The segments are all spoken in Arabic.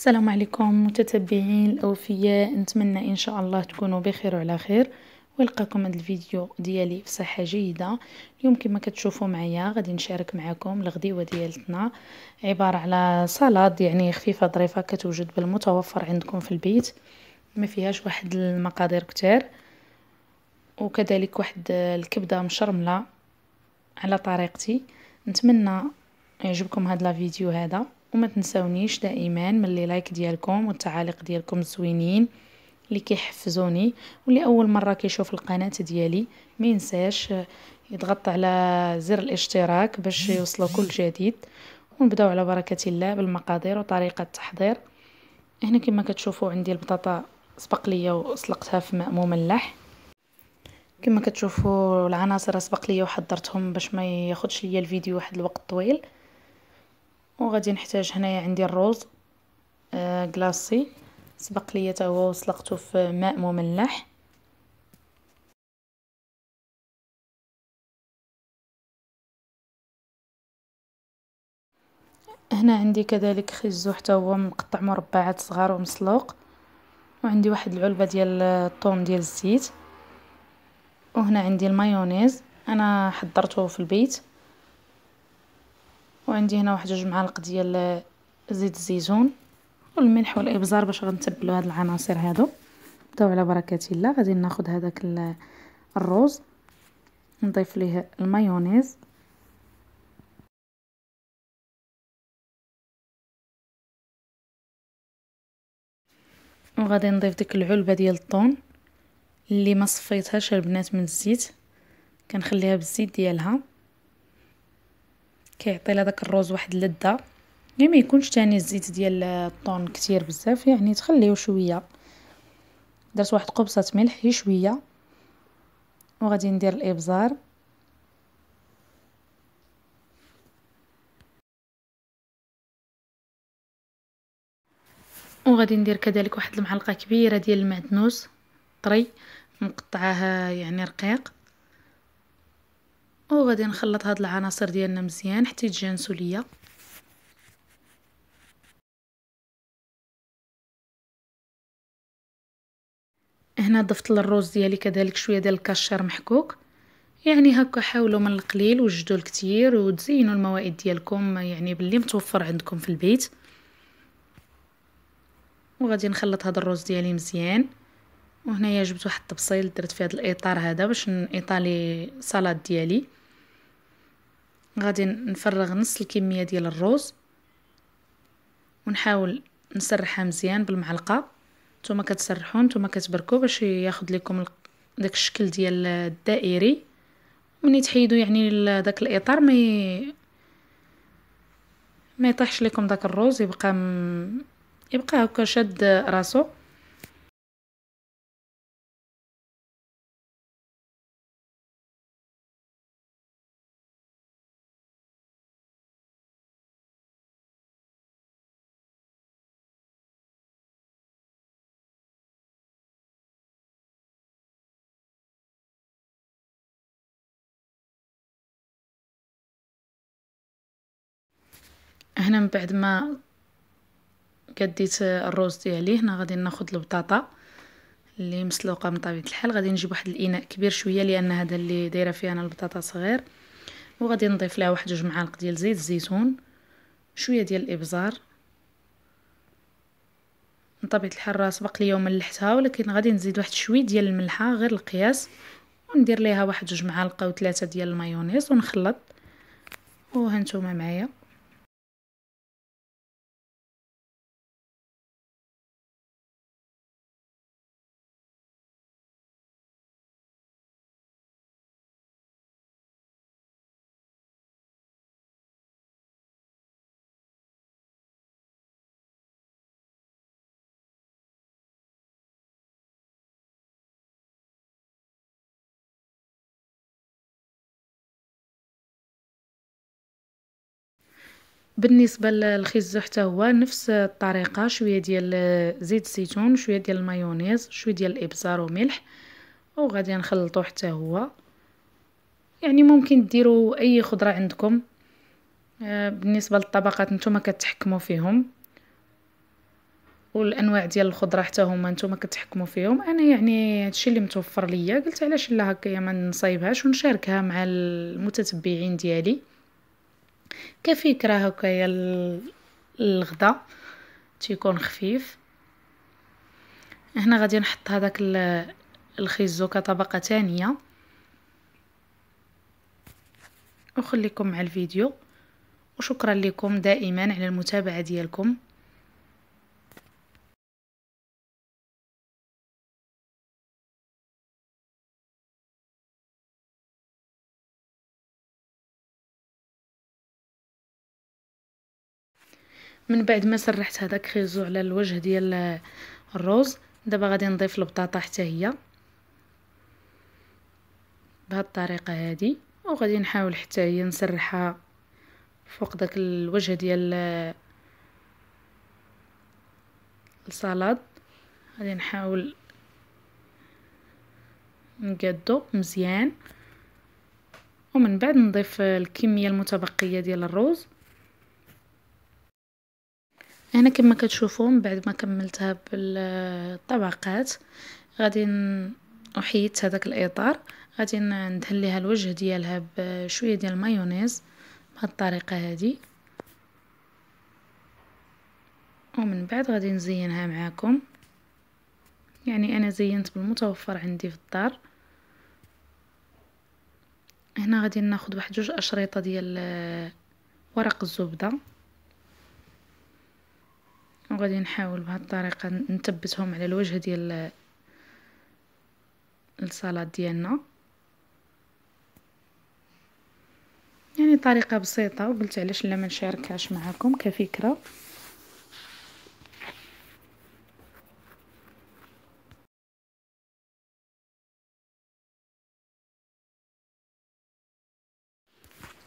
السلام عليكم متتبعين الاوفياء نتمنى ان شاء الله تكونوا بخير وعلى خير ولقاكم هذا الفيديو ديالي في صحه جيده اليوم كما كتشوفوا معايا غادي نشارك معكم الغديوه ديالتنا عباره على سلطه يعني خفيفه ظريفه كتوجد بالمتوفر عندكم في البيت ما فيهاش واحد المقادير كتير وكذلك واحد الكبده مشرمله على طريقتي نتمنى يعجبكم هذا الفيديو هذا وما تنسونيش دائما من اللي لايك ديالكم والتعاليق ديالكم زوينين اللي كيحفزوني واللي اول مره كيشوف القناه ديالي ما ينساش آه، يضغط على زر الاشتراك باش يوصلوا كل جديد ونبداو على بركه الله بالمقادير وطريقه التحضير هنا كما كتشوفوا عندي البطاطا سبق ليا وسلقتها في ماء مملح كما كتشوفوا العناصر سبق ليا وحضرتهم باش ما ياخدش ليا الفيديو واحد الوقت طويل وغادي نحتاج هنايا عندي الروز آه كلاصي سبق ليا حتى هو وسلقته في ماء مملح هنا عندي كذلك خيزو حتى هو مقطع مربعات صغار ومسلوق وعندي واحد العلبه ديال الطون ديال الزيت وهنا عندي المايونيز انا حضرته في البيت وعندي هنا واحد جوج معالق ديال زيت الزيتون والملح والابزار باش غنتبلو هاد العناصر هادو نبداو على بركه الله غادي ناخذ هذاك الروز نضيف ليه المايونيز وغادي نضيف ديك العلبه ديال الطون اللي ما صفيتهاش البنات من الزيت كنخليها بالزيت ديالها كيعطي لهداك الروز واحد اللذه يعني ما يكونش تاني الزيت ديال الطون كتير بزاف يعني تخليه شويه درت واحد قبصه ملح هي شويه وغادي ندير الابزار وغادي ندير كذلك واحد المعلقه كبيره ديال المعدنوس طري مقطعاه يعني رقيق وغادي نخلط هاد العناصر ديالنا مزيان حتى يتجانسوا ليا هنا ضفت للروز ديالي كذلك شويه ديال الكاشير محكوك يعني هكا حاولوا من القليل وجدوا الكثير وتزينوا الموائد ديالكم يعني باللي متوفر عندكم في البيت وغادي نخلط هذا الروز ديالي مزيان وهنايا جبت واحد الطبسيل درت فيه هذا الاطار هذا باش نايطالي صلاد ديالي غادي نفرغ نص الكميه ديال الروز ونحاول نسرحها مزيان بالمعلقه نتوما كتسرحوا نتوما كتبركوا باش ياخد لكم داك الشكل ديال الدائري ملي تحيدوا يعني داك الاطار ما ما يطيحش لكم داك الروز يبقى م... يبقى هكا شاد راسو هنا من بعد ما قديت الروز ديالي هنا غادي ناخد البطاطا اللي مسلوقه من طبيعه الحال غادي نجيب واحد الاناء كبير شويه لان هذا اللي دايره فيه انا البطاطا صغير وغادي نضيف لها واحد جوج معالق ديال زيت الزيتون شويه ديال الابزار من طبيعه الحال راه سبق يوم ملحتها ولكن غادي نزيد واحد شويه ديال الملحه غير القياس وندير ليها واحد جوج معالق وثلاثه ديال المايونيز ونخلط وهانتوما معايا بالنسبه للخيزو حتى هو نفس الطريقه شويه ديال زيت الزيتون شويه ديال المايونيز شويه ديال الابزار وملح وغادي نخلطو حتى هو يعني ممكن ديروا اي خضره عندكم آه، بالنسبه للطبقات نتوما كتحكموا فيهم والانواع ديال الخضره حتى هما نتوما كتحكموا فيهم انا يعني هادشي اللي متوفر ليا قلت علاش لا هكايا ما نصايبهاش ونشاركها مع المتتبعين ديالي كفكره هكايا الغدا تيكون خفيف هنا غادي نحط هذاك الخيزو كطبقه ثانيه وخليكم مع الفيديو وشكرا لكم دائما على المتابعه ديالكم من بعد ما سرحت هذاك خيزو على الوجه ديال الروز دابا غادي نضيف البطاطا حتى هي بهاد الطريقه هذه وغادي نحاول حتى هي نسرحها فوق داك الوجه ديال السلطه غادي نحاول نقادو مزيان ومن بعد نضيف الكميه المتبقيه ديال الروز هنا كما كتشوفوا من بعد ما كملتها بالطبقات غادي وحيدت هذاك الاطار غادي ندهن ليها الوجه ديالها بشويه ديال المايونيز بهاد الطريقه هذه ومن بعد غادي نزينها معاكم يعني انا زينت بالمتوفر عندي في الدار هنا غادي ناخذ واحد جوج اشريطه ديال ورق الزبده غادي نحاول الطريقه نثبتهم على الوجه ديال الصلاه ديالنا يعني طريقه بسيطه وقلت علاش لا ما نشاركهاش معكم كفكره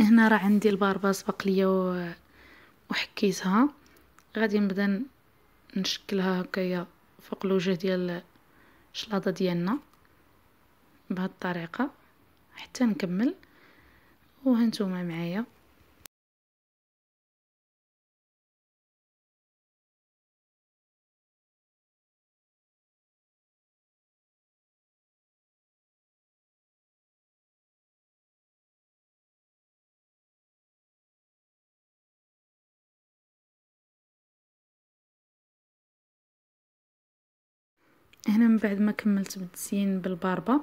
هنا راه عندي الباربا سبق ليا وحكيتها غادي نبدا نشكلها هكايا فوق الوجه ديال الشلاضه ديالنا بهذه الطريقه حتى نكمل وهانتوما معايا هنا من بعد ما كملت بالتزيين بالباربه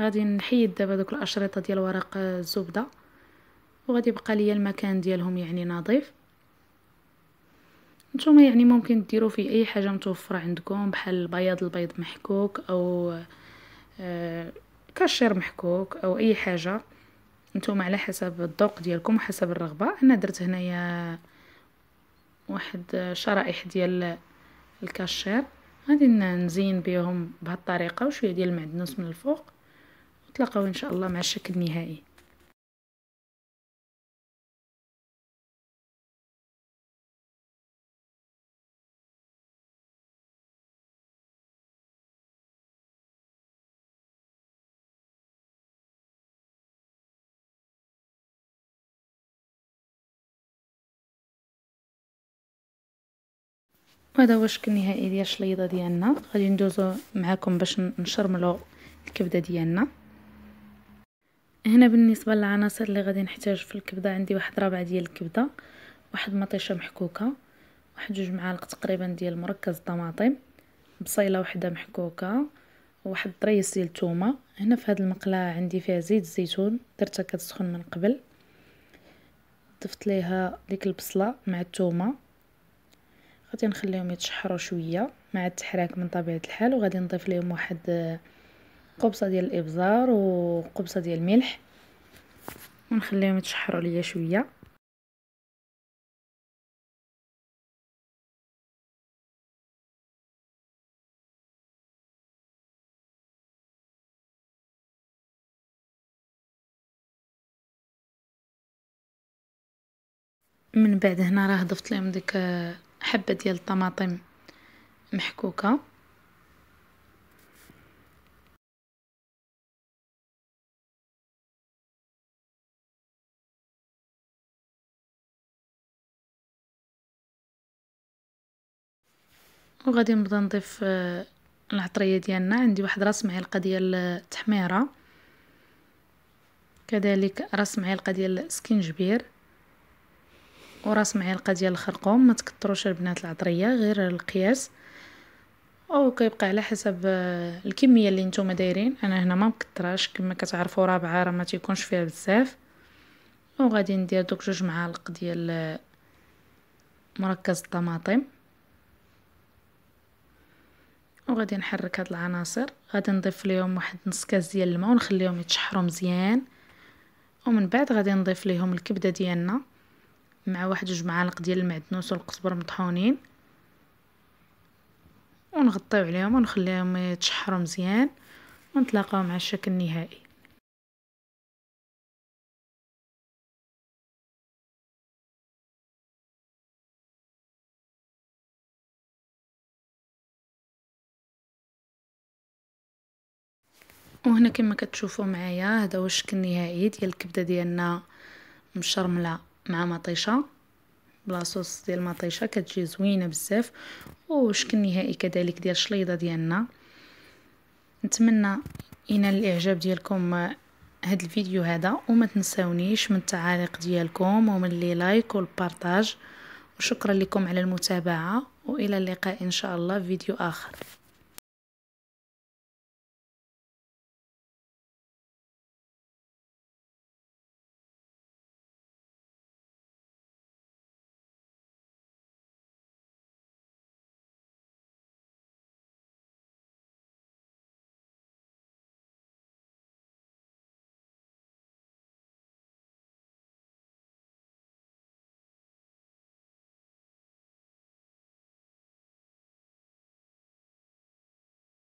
غادي نحيد دابا دوك الاشرطه ديال ورق الزبده وغادي يبقى ليا المكان ديالهم يعني نظيف نتوما يعني ممكن ديروا فيه اي حاجه متوفره عندكم بحال البياض البيض محكوك او آه، كاشير محكوك او اي حاجه نتوما على حسب الذوق ديالكم وحسب الرغبه انا درت هنايا واحد شرائح ديال الكاشير غادي نزين بيهم بهالطريقه وشويه ديال المعدنوس من الفوق وتلاقاو ان شاء الله مع الشكل النهائي وهذا هو الشكل النهائي ديال الشليضه ديالنا غادي ندوزو معكم باش نشرملو الكبده ديالنا هنا بالنسبه للعناصر اللي غادي نحتاج في الكبده عندي واحد ربع ديال الكبده واحد مطيشه محكوكه واحد جوج معالق تقريبا ديال مركز الطماطم بصيله وحده محكوكه واحد طريس ديال الثومه هنا في هذه المقلاة عندي فيها زيت الزيتون درتها كتسخن من قبل ضفت ليها ديك البصله مع الثومه غادي نخليهم يتشحروا شويه مع التحراك من طبيعه الحال وغادي نضيف لهم واحد قبصه ديال الابزار وقبصه ديال الملح ونخليهم يتشحروا ليا شويه من بعد هنا راه ضفت لهم ديك حبة ديال الطماطم محكوكة وغادي نبدا نضيف آه، العطريه ديالنا عندي واحد راس معلقه ديال التحميره آه، كذلك راس معلقه ديال السكنجبير وراس معلقه ديال الخرقوم ما تكثروش البنات العطريه غير القياس او كيبقى على حسب آه، الكميه اللي نتوما دايرين انا هنا ما مكثراش كما كتعرفوا رابعه راه ما تيكونش فيها بزاف وغادي ندير دوك جوج معالق ديال آه، مركز الطماطم وغادي نحرك هاد العناصر غادي نضيف ليهم واحد نص كاس ديال الماء ونخليهم يتشحروا مزيان ومن بعد غادي نضيف ليهم الكبده ديالنا مع واحد جوج معالق ديال المعدنوس والقزبر مطحونين ونغطيو عليهم ونخليهم يتشحروا مزيان ونتلاقاو مع الشكل النهائي وهنا كما كتشوفوا معايا هذا هو الشكل النهائي ديال الكبده ديالنا مشرمله مع مطيشه بلاصوص ديال المطيشه كتجي زوينه بزاف وشكل نهائي كذلك ديال الشليضه ديالنا نتمنى ينال الاعجاب ديالكم هاد الفيديو هذا وما تنساونيش من التعاليق ديالكم ومن لي لايك والبارطاج وشكرا لكم على المتابعه والى اللقاء ان شاء الله فيديو اخر